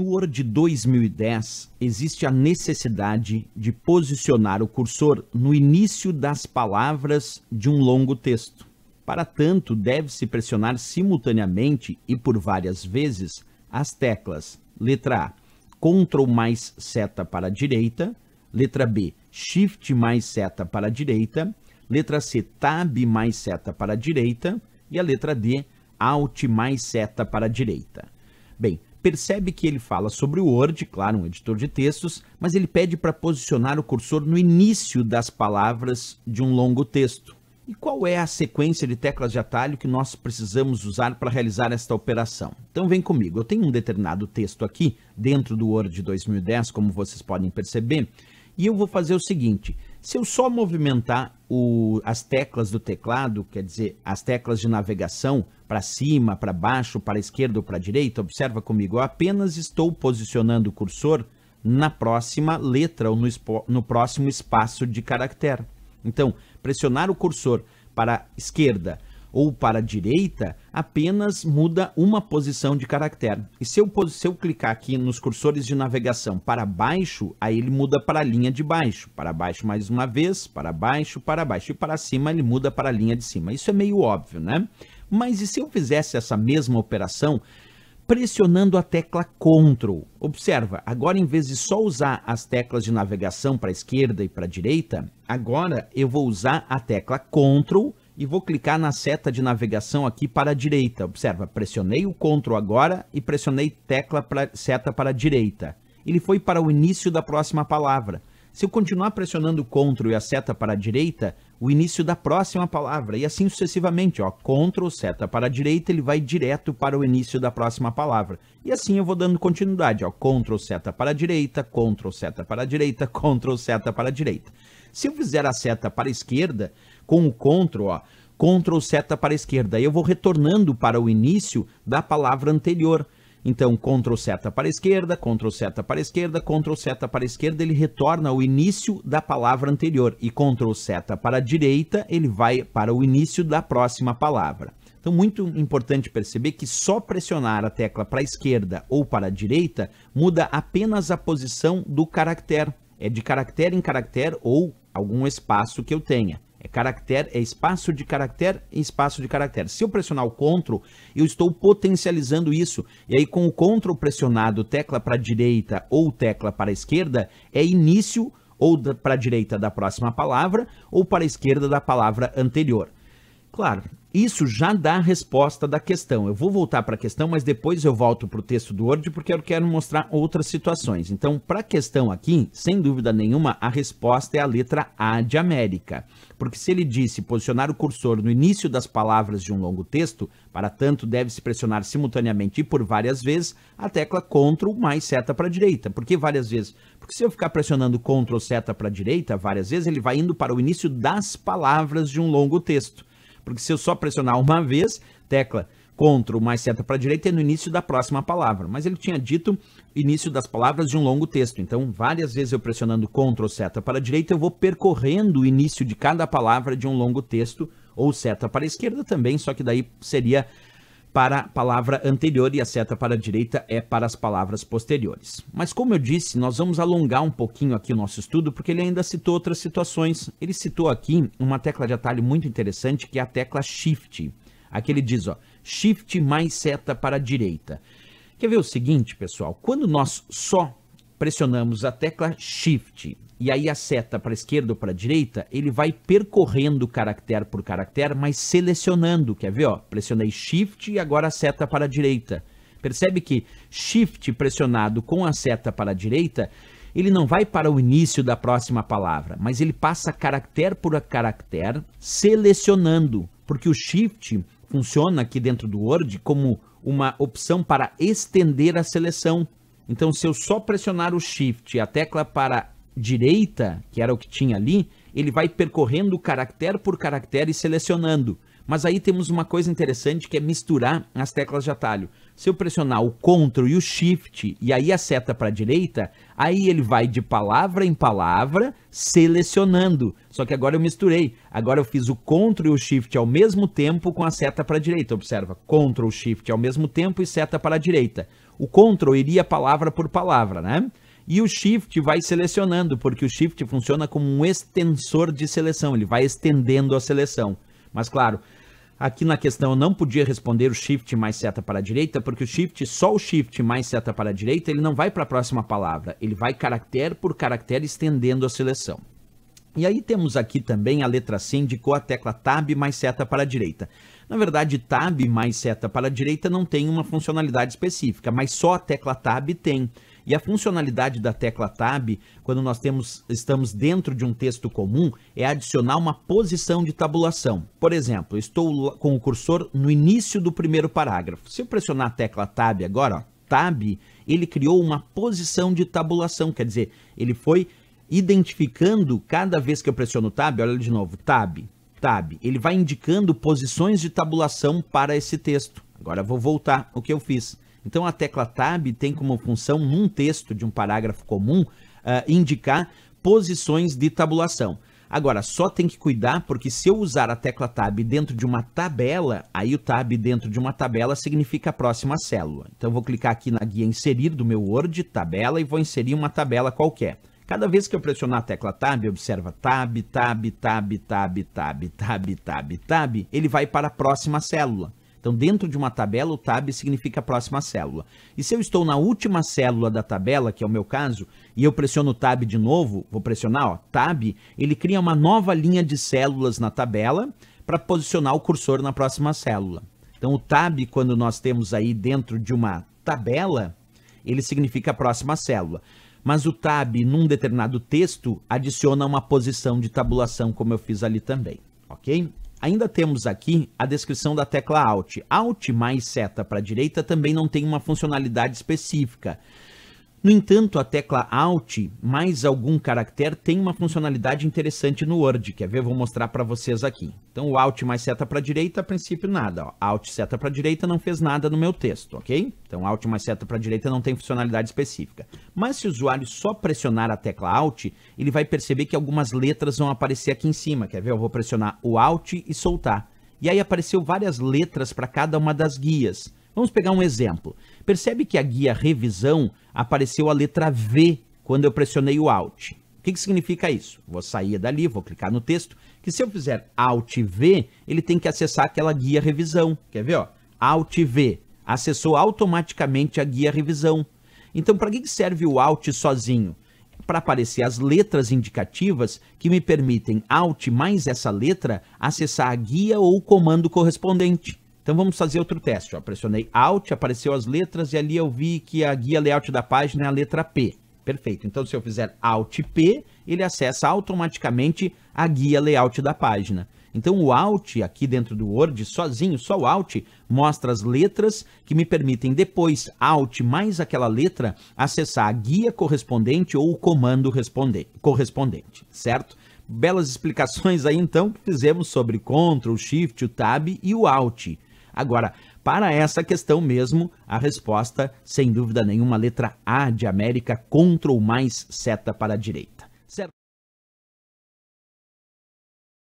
No Word de 2010, existe a necessidade de posicionar o cursor no início das palavras de um longo texto. Para tanto, deve-se pressionar simultaneamente e por várias vezes as teclas letra A, Ctrl mais seta para a direita, letra B, Shift mais seta para a direita, letra C, Tab mais seta para a direita e a letra D, Alt mais seta para a direita. Bem, percebe que ele fala sobre o Word, claro, um editor de textos, mas ele pede para posicionar o cursor no início das palavras de um longo texto. E qual é a sequência de teclas de atalho que nós precisamos usar para realizar esta operação? Então vem comigo, eu tenho um determinado texto aqui dentro do Word 2010, como vocês podem perceber, e eu vou fazer o seguinte, se eu só movimentar o, as teclas do teclado, quer dizer, as teclas de navegação para cima, para baixo, para esquerda ou para direita, observa comigo, eu apenas estou posicionando o cursor na próxima letra ou no, no próximo espaço de caractere. Então, pressionar o cursor para a esquerda, ou para a direita, apenas muda uma posição de caractere. E se eu, se eu clicar aqui nos cursores de navegação para baixo, aí ele muda para a linha de baixo, para baixo mais uma vez, para baixo, para baixo, e para cima ele muda para a linha de cima. Isso é meio óbvio, né? Mas e se eu fizesse essa mesma operação pressionando a tecla CTRL? Observa, agora em vez de só usar as teclas de navegação para a esquerda e para a direita, agora eu vou usar a tecla CTRL e vou clicar na seta de navegação aqui para a direita. Observa, pressionei o CTRL agora e pressionei tecla pra, seta para a direita. Ele foi para o início da próxima palavra. Se eu continuar pressionando o CTRL e a seta para a direita, o início da próxima palavra, e assim sucessivamente, ó, CTRL, seta para a direita, ele vai direto para o início da próxima palavra. E assim eu vou dando continuidade, ó, CTRL, seta para a direita, CTRL, seta para a direita, CTRL, seta para a direita. Se eu fizer a seta para a esquerda, com o CTRL, ó, CTRL seta para a esquerda, eu vou retornando para o início da palavra anterior. Então, Ctrl seta para a esquerda, Ctrl seta para a esquerda, Ctrl seta para a esquerda, ele retorna ao início da palavra anterior. E Ctrl seta para a direita, ele vai para o início da próxima palavra. Então, muito importante perceber que só pressionar a tecla para a esquerda ou para a direita muda apenas a posição do caractere. É de caractere em caractere ou algum espaço que eu tenha. É caractere, é espaço de caractere e espaço de caractere. Se eu pressionar o CTRL, eu estou potencializando isso. E aí com o CTRL pressionado, tecla para direita ou tecla para esquerda, é início ou para a direita da próxima palavra ou para a esquerda da palavra anterior. Claro, isso já dá a resposta da questão. Eu vou voltar para a questão, mas depois eu volto para o texto do Word porque eu quero mostrar outras situações. Então, para a questão aqui, sem dúvida nenhuma, a resposta é a letra A de América. Porque se ele disse posicionar o cursor no início das palavras de um longo texto, para tanto deve-se pressionar simultaneamente e por várias vezes a tecla CTRL mais seta para a direita. Por que várias vezes? Porque se eu ficar pressionando CTRL seta para a direita várias vezes, ele vai indo para o início das palavras de um longo texto. Porque se eu só pressionar uma vez, tecla contra o mais seta para a direita é no início da próxima palavra. Mas ele tinha dito início das palavras de um longo texto. Então, várias vezes eu pressionando contra ou seta para a direita, eu vou percorrendo o início de cada palavra de um longo texto ou seta para a esquerda também, só que daí seria para a palavra anterior e a seta para a direita é para as palavras posteriores. Mas como eu disse, nós vamos alongar um pouquinho aqui o nosso estudo, porque ele ainda citou outras situações. Ele citou aqui uma tecla de atalho muito interessante, que é a tecla Shift. Aqui ele diz, ó, Shift mais seta para a direita. Quer ver o seguinte, pessoal? Quando nós só pressionamos a tecla Shift e aí a seta para esquerda ou para direita, ele vai percorrendo caractere por caractere, mas selecionando. Quer ver? Ó? Pressionei Shift e agora a seta para a direita. Percebe que Shift pressionado com a seta para a direita, ele não vai para o início da próxima palavra, mas ele passa caractere por caractere, selecionando, porque o Shift funciona aqui dentro do Word como uma opção para estender a seleção. Então, se eu só pressionar o Shift e a tecla para direita, que era o que tinha ali, ele vai percorrendo caractere por caractere e selecionando. Mas aí temos uma coisa interessante que é misturar as teclas de atalho. Se eu pressionar o Ctrl e o Shift e aí a seta para a direita, aí ele vai de palavra em palavra selecionando. Só que agora eu misturei. Agora eu fiz o Ctrl e o Shift ao mesmo tempo com a seta para a direita. Observa, Ctrl, Shift ao mesmo tempo e seta para a direita o control iria palavra por palavra, né? E o shift vai selecionando, porque o shift funciona como um extensor de seleção, ele vai estendendo a seleção. Mas claro, aqui na questão eu não podia responder o shift mais seta para a direita, porque o shift, só o shift mais seta para a direita, ele não vai para a próxima palavra, ele vai caractere por caractere estendendo a seleção. E aí temos aqui também a letra C indicou a tecla Tab mais seta para a direita. Na verdade, Tab mais seta para a direita não tem uma funcionalidade específica, mas só a tecla Tab tem. E a funcionalidade da tecla Tab, quando nós temos, estamos dentro de um texto comum, é adicionar uma posição de tabulação. Por exemplo, estou com o cursor no início do primeiro parágrafo. Se eu pressionar a tecla Tab agora, ó, Tab, ele criou uma posição de tabulação, quer dizer, ele foi identificando cada vez que eu pressiono o tab, olha de novo, tab, tab, ele vai indicando posições de tabulação para esse texto. Agora vou voltar o que eu fiz. Então a tecla tab tem como função, num texto de um parágrafo comum, uh, indicar posições de tabulação. Agora, só tem que cuidar porque se eu usar a tecla tab dentro de uma tabela, aí o tab dentro de uma tabela significa a próxima célula. Então, vou clicar aqui na guia inserir do meu Word, tabela, e vou inserir uma tabela qualquer. Cada vez que eu pressionar a tecla Tab, observa Tab, Tab, Tab, Tab, Tab, Tab, Tab, Tab, ele vai para a próxima célula. Então, dentro de uma tabela, o tab significa próxima célula. E se eu estou na última célula da tabela, que é o meu caso, e eu pressiono o tab de novo, vou pressionar, ó, tab, ele cria uma nova linha de células na tabela para posicionar o cursor na próxima célula. Então, o tab, quando nós temos aí dentro de uma tabela, ele significa próxima célula mas o tab, num determinado texto, adiciona uma posição de tabulação, como eu fiz ali também, ok? Ainda temos aqui a descrição da tecla Alt. Alt mais seta para a direita também não tem uma funcionalidade específica. No entanto, a tecla Alt mais algum caractere tem uma funcionalidade interessante no Word. Quer ver? Vou mostrar para vocês aqui. Então, o Alt mais seta para direita, a princípio nada. Ó. Alt seta para direita não fez nada no meu texto, ok? Então, Alt mais seta para direita não tem funcionalidade específica. Mas se o usuário só pressionar a tecla Alt, ele vai perceber que algumas letras vão aparecer aqui em cima. Quer ver? Eu vou pressionar o Alt e soltar. E aí apareceu várias letras para cada uma das guias. Vamos pegar um exemplo. Percebe que a guia revisão apareceu a letra V quando eu pressionei o Alt. O que, que significa isso? Vou sair dali, vou clicar no texto, que se eu fizer Alt V, ele tem que acessar aquela guia revisão. Quer ver? Ó? Alt V. Acessou automaticamente a guia revisão. Então, para que, que serve o Alt sozinho? para aparecer as letras indicativas que me permitem Alt mais essa letra acessar a guia ou o comando correspondente. Então vamos fazer outro teste. Ó. Pressionei Alt, apareceu as letras e ali eu vi que a guia layout da página é a letra P. Perfeito. Então se eu fizer Alt P, ele acessa automaticamente a guia layout da página. Então o Alt aqui dentro do Word, sozinho, só o Alt, mostra as letras que me permitem depois Alt mais aquela letra acessar a guia correspondente ou o comando correspondente, certo? Belas explicações aí então que fizemos sobre Ctrl, Shift, o Tab e o Alt. Agora, para essa questão mesmo, a resposta, sem dúvida nenhuma, letra A de América, contra ou mais seta para a direita. Certo?